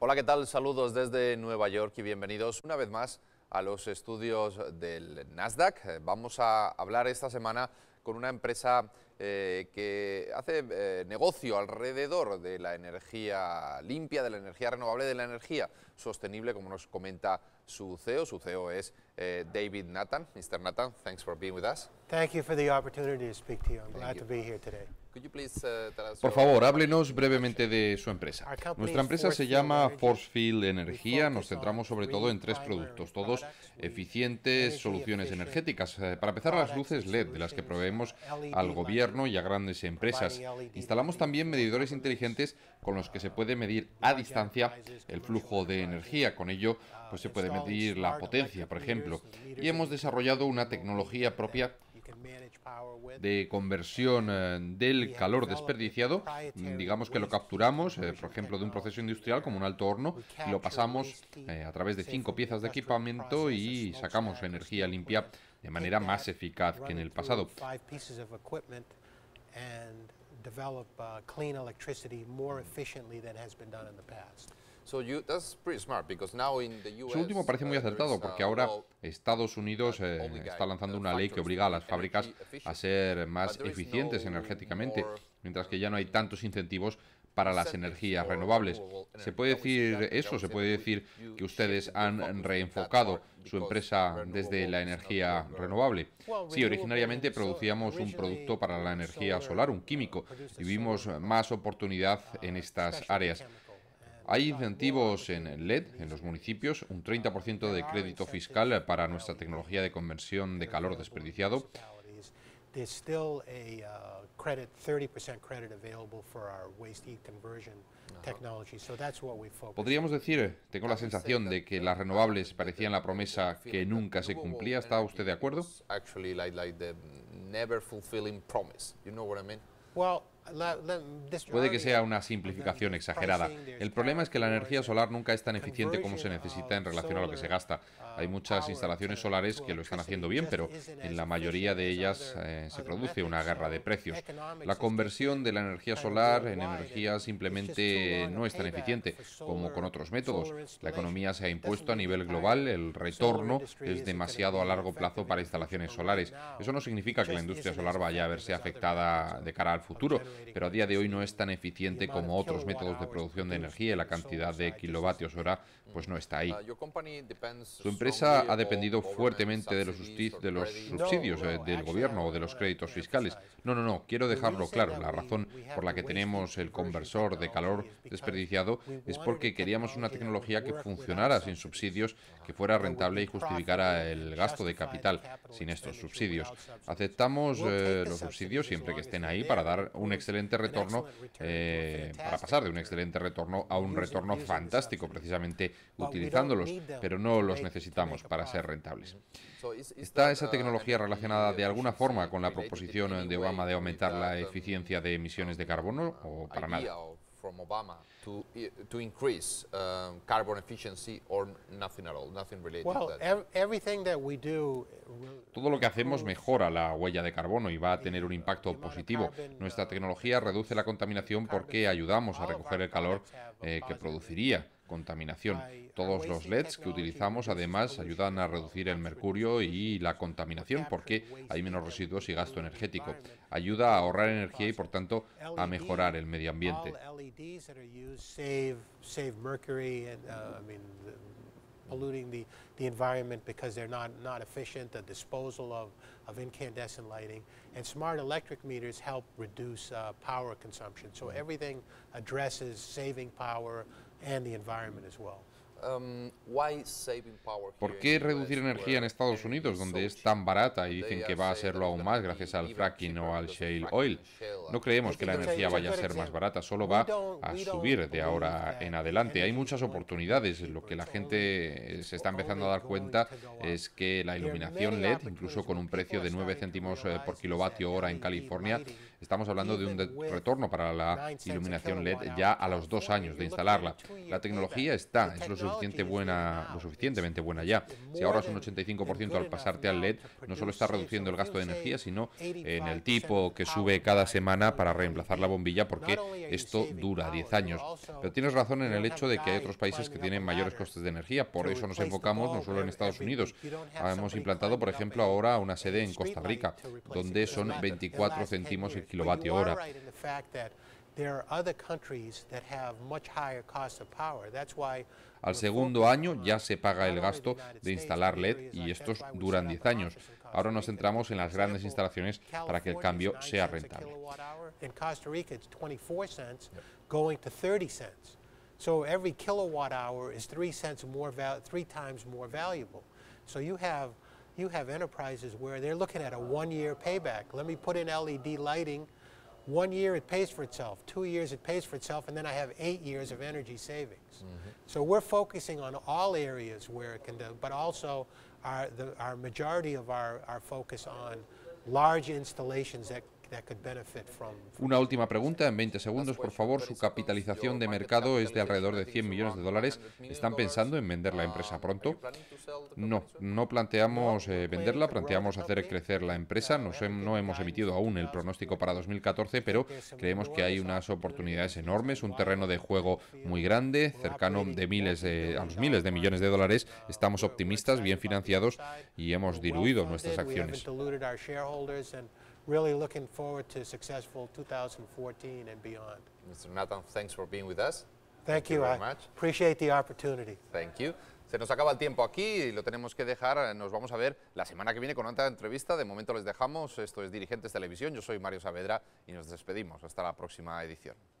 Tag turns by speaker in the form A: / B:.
A: Hola, ¿qué tal? Saludos desde Nueva York y bienvenidos una vez más a los estudios del Nasdaq. Vamos a hablar esta semana con una empresa eh, que hace eh, negocio alrededor de la energía limpia, de la energía renovable, de la energía sostenible, como nos comenta su CEO. Su CEO es eh, David Nathan. Mr. Nathan, thanks for being with us.
B: Thank you for the opportunity to speak to you. I'm glad to be here today. Uh, Por favor,
A: háblenos brevemente de su empresa. Nuestra empresa se llama Forcefield Energía. Nos centramos sobre todo en tres productos, todos eficientes, soluciones energéticas. Para empezar, las luces LED de las que proveemos al gobierno y a grandes empresas. Instalamos también medidores inteligentes con los que se puede medir a distancia el flujo de energía. Con ello, pues se puede medir la potencia, por ejemplo. Y hemos desarrollado una tecnología propia de conversión eh, del calor desperdiciado, digamos que lo capturamos, eh, por ejemplo, de un proceso industrial como un alto horno, y lo pasamos eh, a través de cinco piezas de equipamiento y sacamos energía limpia de manera más eficaz que en el pasado. Su último parece muy uh, acertado porque uh, ahora Estados Unidos eh, está lanzando uh, una ley que obliga a las fábricas a ser más eficientes energéticamente, mientras que ya no hay tantos incentivos para las energías renovables. Se puede decir eso, se puede decir que ustedes han reenfocado su empresa desde la energía renovable. Sí, originariamente producíamos un producto para la energía solar, un químico, y vimos más oportunidad en estas áreas. Hay incentivos en LED en los municipios, un 30% de crédito fiscal para nuestra tecnología de conversión de calor desperdiciado.
B: Uh, Podríamos decir,
A: eh, tengo la sensación de que las renovables parecían la promesa que nunca se cumplía. ¿Está usted de acuerdo? Puede que sea una simplificación exagerada. El problema es que la energía solar nunca es tan eficiente como se necesita en relación a lo que se gasta. Hay um, muchas instalaciones solares que lo están haciendo bien, pero en la mayoría de ellas eh, se produce una guerra de precios. La conversión de la energía solar en energía simplemente no es tan eficiente como con otros métodos. La economía se ha impuesto a nivel global, el retorno es demasiado a largo plazo para instalaciones solares. Eso no significa que la industria solar vaya a verse afectada de cara al futuro pero a día de hoy no es tan eficiente como otros métodos de producción de energía y la cantidad de kilovatios hora pues no está ahí. Uh, Su empresa ha dependido fuertemente de los, subsidios del gobierno o de los créditos fiscales. No, no, no, quiero dejarlo claro. La razón por la que tenemos el conversor de calor desperdiciado es porque queríamos una tecnología que funcionara sin subsidios, que fuera rentable y justificara el gasto de capital sin estos subsidios. Aceptamos eh, los subsidios siempre que estén ahí para dar un excelente retorno, eh, para pasar de un excelente retorno a un retorno fantástico, precisamente utilizándolos, pero no los necesitamos para ser rentables. Mm-hmm. ¿Está esa uh, tecnología relacionada de alguna forma con la proposición de Obama de aumentar la um, eficiencia de emisiones de carbono uh, o para nada? Todo lo que hacemos mejora la huella de carbono y va a tener un impacto positivo. Nuestra tecnología reduce la contaminación porque ayudamos a recoger el calor eh, que produciría contaminación. Todos los LEDs que utilizamos además ayudan a reducir el mercurio y la contaminación porque hay menos residuos y gasto energético. Ayuda a ahorrar energía y por tanto a mejorar el medio ambiente.
B: polluting the, the environment because they're not, not efficient, the disposal of, of incandescent lighting. And smart electric meters help reduce uh, power consumption. So mm-hmm. everything addresses saving power and the environment as well. Um, ¿Por qué reducir energía en
A: Estados Unidos, donde es tan barata y dicen que va a serlo aún más gracias al fracking o al shale oil? No creemos que la energía vaya a ser más barata, solo va a subir de ahora en adelante. Hay muchas oportunidades. Lo que la gente se está empezando a dar cuenta es que la iluminación LED, incluso con un precio de 9 céntimos eh, por kilovatio hora en California, estamos hablando de un retorno para la iluminación LED ya a los dos años de instalarla. La tecnología está, es buena, lo suficientemente buena ya. Si ahorras un 85% al pasarte al LED, no solo estás reduciendo el gasto de energía, sino en el tipo que sube cada semana para reemplazar la bombilla, porque esto dura 10 años. Pero tienes razón en el hecho de que hay otros países que tienen mayores costes de energía, por eso nos enfocamos no solo en Estados Unidos. Ah, hemos implantado, por ejemplo, ahora una sede en Costa Rica, donde son 24 centimos el kilovatio hora. Al segundo año ya se paga el gasto de instalar LED y estos duran 10 años. Ahora nos centramos en las grandes instalaciones para que el cambio sea rentable.
B: Costa Rica, 24 cents, cents. going to 30 So every kilowatt hour is three cents more three times more valuable. So you have you have enterprises where they're looking at a one year payback. Let me put in LED lighting one year it pays for itself, two years it pays for itself, and then I have eight years of energy savings. Mm -hmm. So we're focusing on all areas where it can do, but also our, the, our majority of our, our focus on large installations that
A: Una última pregunta en 20 segundos, por favor. Su capitalización de mercado es de alrededor de 100 millones de dólares. ¿Están pensando en vender la empresa pronto? No, no planteamos eh, venderla, planteamos hacer crecer la empresa. no hemos emitido aún el pronóstico para 2014, pero creemos que hay unas oportunidades enormes, un terreno de juego muy grande, cercano de miles a los miles de millones de dólares. Estamos optimistas, bien financiados y hemos diluido nuestras acciones
B: really looking forward to successful 2014 and beyond. Mr. Nathan, thanks for being with us. Thank, Thank you, very I much. appreciate the opportunity.
A: Thank you. Se nos acaba el tiempo aquí y lo tenemos que dejar. Eh, nos vamos a ver la semana que viene con otra entrevista. De momento les dejamos. Esto es Dirigentes Televisión. Yo soy Mario Saavedra y nos despedimos. Hasta la próxima edición.